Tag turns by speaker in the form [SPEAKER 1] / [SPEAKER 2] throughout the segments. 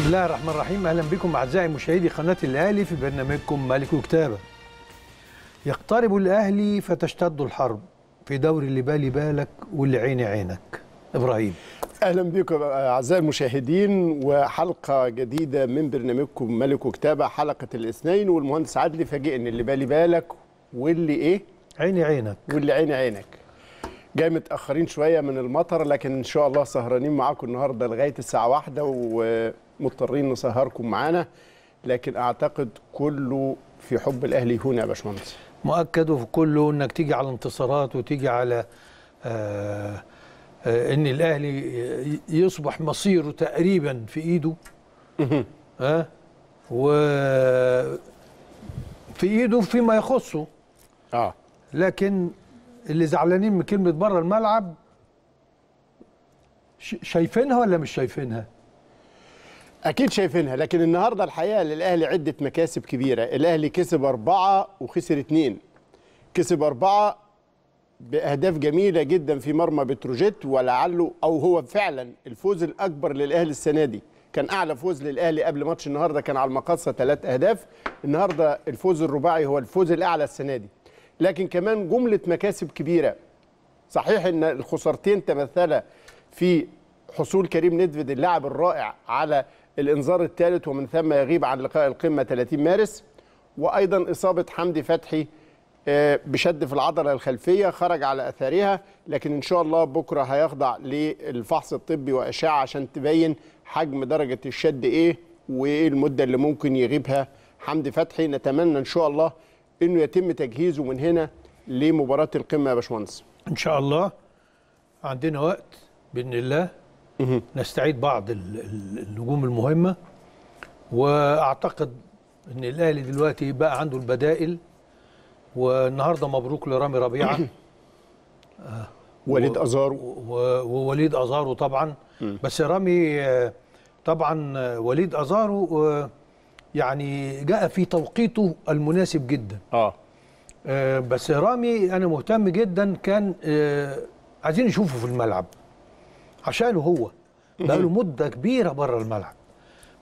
[SPEAKER 1] بسم الله الرحمن الرحيم اهلا بكم اعزائي مشاهدي قناه الاهلي في برنامجكم ملك وكتابه. يقترب الاهلي فتشتد الحرب في دوري اللي بالي بالك واللي عيني عينك.
[SPEAKER 2] ابراهيم اهلا بكم اعزائي المشاهدين وحلقه جديده من برنامجكم ملك وكتابه حلقه الاثنين والمهندس عدلي فاجئني اللي بالي بالك واللي ايه؟ عيني عينك واللي عيني عينك. جاي متاخرين شويه من المطر لكن ان شاء الله سهرانين معاكم النهارده لغايه الساعه واحدة و مضطرين نسهركم معانا لكن اعتقد كله في حب الاهلي هنا يا باشمهندس
[SPEAKER 1] مؤكد في كله انك تيجي على انتصارات وتيجي على آآ آه، آآ آه، ان الاهلي يصبح مصيره تقريبا في ايده ها و في ايده فيما يخصه اه لكن اللي زعلانين من كلمه بره
[SPEAKER 2] الملعب شايفينها ولا مش شايفينها اكيد شايفينها لكن النهارده الحقيقه للاهلي عده مكاسب كبيره الاهلي كسب أربعة وخسر اثنين كسب أربعة باهداف جميله جدا في مرمى بتروجيت ولعله او هو فعلا الفوز الاكبر للاهلي السنه دي كان اعلى فوز للاهلي قبل ماتش النهارده كان على المقاصه ثلاث اهداف النهارده الفوز الرباعي هو الفوز الاعلى السنه دي لكن كمان جمله مكاسب كبيره صحيح ان الخسارتين تمثلا في حصول كريم ندفد اللاعب الرائع على الإنذار الثالث ومن ثم يغيب عن لقاء القمة 30 مارس وأيضا إصابة حمدي فتحي آه، بشد في العضلة الخلفية خرج على أثارها لكن إن شاء الله بكرة هيخضع للفحص الطبي وأشعة عشان تبين حجم درجة الشد إيه وإيه المدة اللي ممكن يغيبها حمدي فتحي نتمنى إن شاء الله إنه يتم تجهيزه من هنا لمباراة القمة يا باشمهندس
[SPEAKER 1] إن شاء الله عندنا وقت بإذن الله نستعيد بعض النجوم المهمه واعتقد ان الاهلي دلوقتي بقى عنده البدائل والنهارده مبروك لرامي ربيعه آه،
[SPEAKER 2] وليد ازارو
[SPEAKER 1] ووليد ازارو طبعا بس رامي آه، طبعا آه، وليد ازارو يعني جاء في توقيته المناسب جدا اه بس رامي انا مهتم جدا كان عايزين نشوفه في الملعب عشانه هو بقى له مده كبيره بره الملعب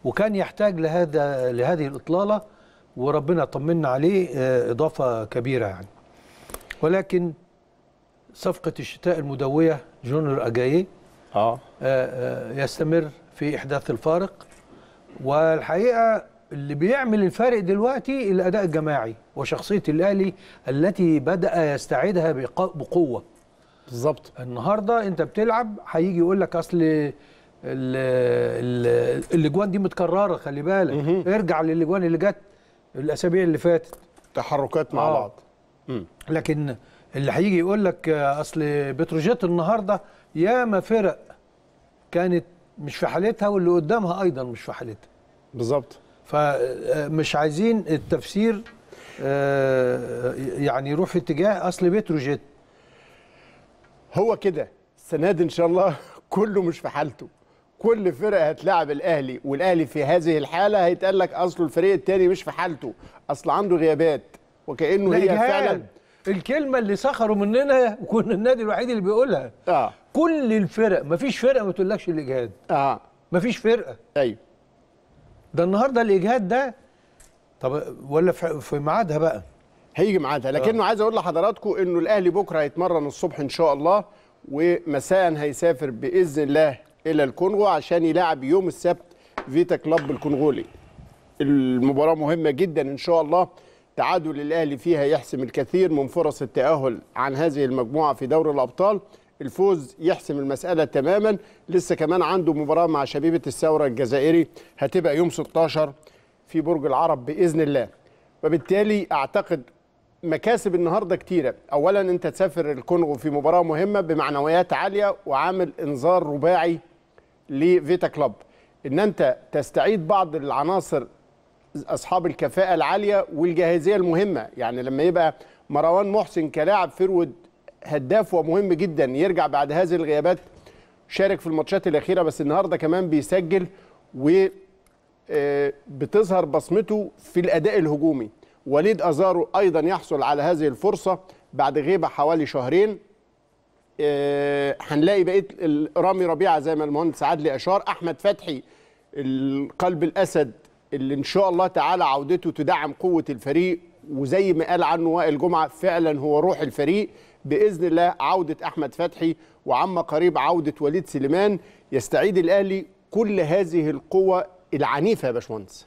[SPEAKER 1] وكان يحتاج لهذا لهذه الاطلاله وربنا طمنا عليه آه، اضافه كبيره يعني ولكن صفقه الشتاء المدويه جونر اجاييه آه. آه،, آه. يستمر في احداث الفارق والحقيقه اللي بيعمل الفارق دلوقتي الاداء الجماعي وشخصيه الاهلي التي بدا يستعيدها بقوه بالظبط النهارده انت بتلعب هيجي يقول لك اصل الاجوان دي متكرره خلي بالك مه. ارجع للاجوان اللي جت الاسابيع اللي فاتت تحركات مع آه. بعض مم. لكن اللي هيجي يقول لك اصل بتروجيت النهارده ياما فرق كانت مش في حالتها واللي قدامها ايضا مش في حالتها بالظبط فمش آه، عايزين التفسير
[SPEAKER 2] آه، يعني يروح في اتجاه اصل بتروجيت هو كده السنه دي ان شاء الله كله مش في حالته كل فرقه هتلاعب الاهلي والاهلي في هذه الحاله هيتقال لك اصله الفريق الثاني مش في حالته اصل عنده غيابات وكانه هي فعلا
[SPEAKER 1] الكلمه اللي سخروا مننا وكنا النادي الوحيد اللي بيقولها آه. كل الفرق مفيش فرقه ما تقولكش الاجهاد اه مفيش فرقه
[SPEAKER 2] ايوه ده النهارده الاجهاد ده طب ولا في ميعادها بقى هيجي معادها لكنه آه. عايز اقول لحضراتكم انه الاهلي بكره هيتمرن الصبح ان شاء الله ومساء هيسافر باذن الله الى الكونغو عشان يلعب يوم السبت فيتا كلاب الكونغولي المباراه مهمه جدا ان شاء الله تعادل الاهلي فيها يحسم الكثير من فرص التاهل عن هذه المجموعه في دوري الابطال الفوز يحسم المساله تماما لسه كمان عنده مباراه مع شبيبه الثوره الجزائري هتبقى يوم 16 في برج العرب باذن الله وبالتالي اعتقد مكاسب النهارده كتيره اولا انت تسافر الكونغو في مباراه مهمه بمعنويات عاليه وعامل انذار رباعي لفيتا كلوب ان انت تستعيد بعض العناصر اصحاب الكفاءه العاليه والجاهزيه المهمه يعني لما يبقى مروان محسن كلاعب فيرود هداف ومهم جدا يرجع بعد هذه الغيابات شارك في الماتشات الاخيره بس النهارده كمان بيسجل و آه، بتظهر بصمته في الاداء الهجومي وليد أزارو أيضا يحصل على هذه الفرصة بعد غيبة حوالي شهرين آه، هنلاقي بقية رامي ربيعة زي ما المهندس عادلي أشار أحمد فتحي القلب الأسد اللي إن شاء الله تعالى عودته تدعم قوة الفريق وزي ما قال عنه وائل جمعة فعلا هو روح الفريق بإذن الله عودة أحمد فتحي وعما قريب عودة وليد سليمان يستعيد الأهلي كل هذه القوة العنيفة يا باشمهندس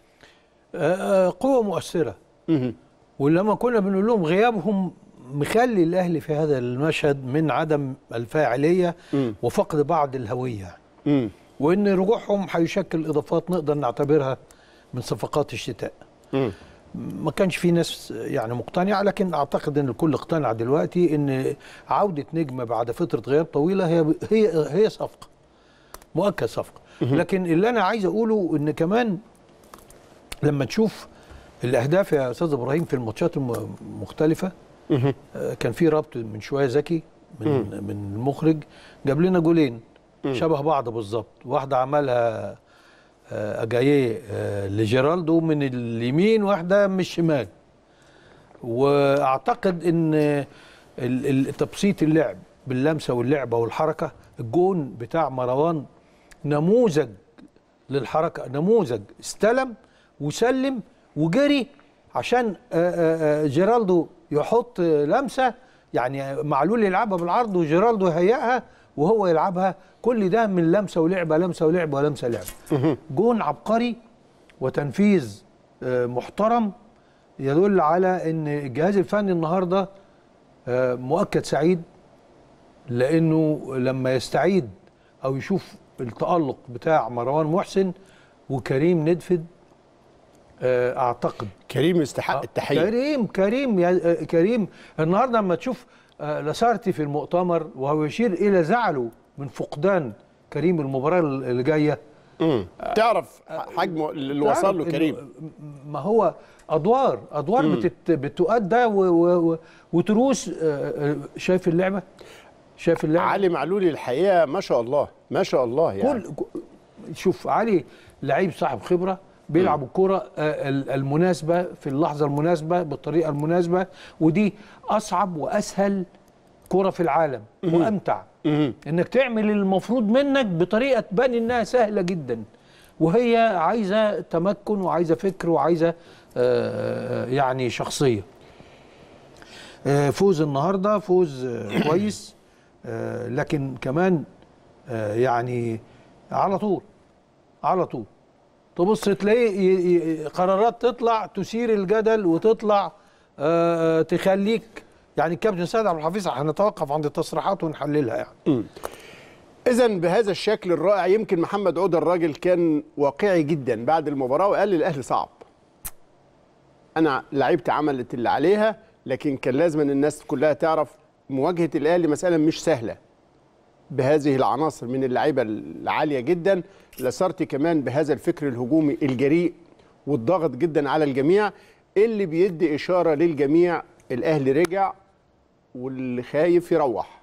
[SPEAKER 1] آه، قوة مؤثرة ولما كنا بنقول لهم غيابهم مخلي الاهلي في هذا المشهد من عدم الفاعليه وفقد بعض الهويه يعني. وان رجوعهم هيشكل اضافات نقدر نعتبرها من صفقات الشتاء ما كانش في ناس يعني مقتنعه لكن اعتقد ان الكل اقتنع دلوقتي ان عوده نجم بعد فتره غياب طويله هي هي هي صفقه مؤكد صفقه لكن اللي انا عايز اقوله ان كمان لما تشوف الاهداف يا استاذ ابراهيم في الماتشات المختلفه آه، كان في ربط من شويه ذكي من من المخرج جاب لنا جولين شبه بعض بالظبط واحده عملها آه، اجاييه آه، لجيرالدو من اليمين واحده من الشمال واعتقد ان تبسيط اللعب باللمسه واللعبه والحركه الجون بتاع مروان نموذج للحركه نموذج استلم وسلم وجري عشان آه، آه، آه، جيرالدو يحط لمسه يعني معلول يلعبها بالعرض وجيرالدو يهيئها وهو يلعبها كل ده من لمسه ولعبه لمسه ولعبه ولمسه لعبه جون عبقري وتنفيذ محترم يدل على ان الجهاز الفني النهارده مؤكد سعيد لانه لما يستعيد او يشوف التالق بتاع مروان محسن وكريم ندفد آه، اعتقد كريم يستحق آه، التحيه كريم كريم يا آه، كريم النهارده لما تشوف لاسارتي في المؤتمر وهو يشير الى زعله من فقدان كريم المباراه اللي جايه امم
[SPEAKER 2] تعرف حجمه اللي وصل له كريم
[SPEAKER 1] ما هو ادوار ادوار بتت
[SPEAKER 2] بتؤدى و وتروس شايف اللعبه شايف اللعبه علي معلولي الحقيقه ما شاء الله ما شاء الله يعني كل شوف علي
[SPEAKER 1] لعيب صاحب خبره بيلعب الكرة آه، المناسبة في اللحظة المناسبة بالطريقة المناسبة ودي أصعب وأسهل كرة في العالم وأمتع إنك تعمل المفروض منك بطريقة تبان إنها سهلة جدا وهي عايزة تمكن وعايزة فكر وعايزة آه، آه، يعني شخصية فوز النهاردة فوز كويس لكن كمان يعني على طول على طول تبص تلاقي قرارات تطلع تثير الجدل وتطلع آه، آه، تخليك يعني الكابتن سيد عبد الحفيظ هنتوقف عند التصريحات ونحللها
[SPEAKER 2] يعني اذا بهذا الشكل الرائع يمكن محمد عوده الراجل كان واقعي جدا بعد المباراه وقال للاهلي صعب انا لعيبتي عملت اللي عليها لكن كان لازم الناس كلها تعرف مواجهه الاهلي مساله مش سهله بهذه العناصر من اللعيبه العاليه جدا لسارتي كمان بهذا الفكر الهجومي الجريء والضغط جدا على الجميع اللي بيدي اشاره للجميع الاهلي رجع والخايف يروح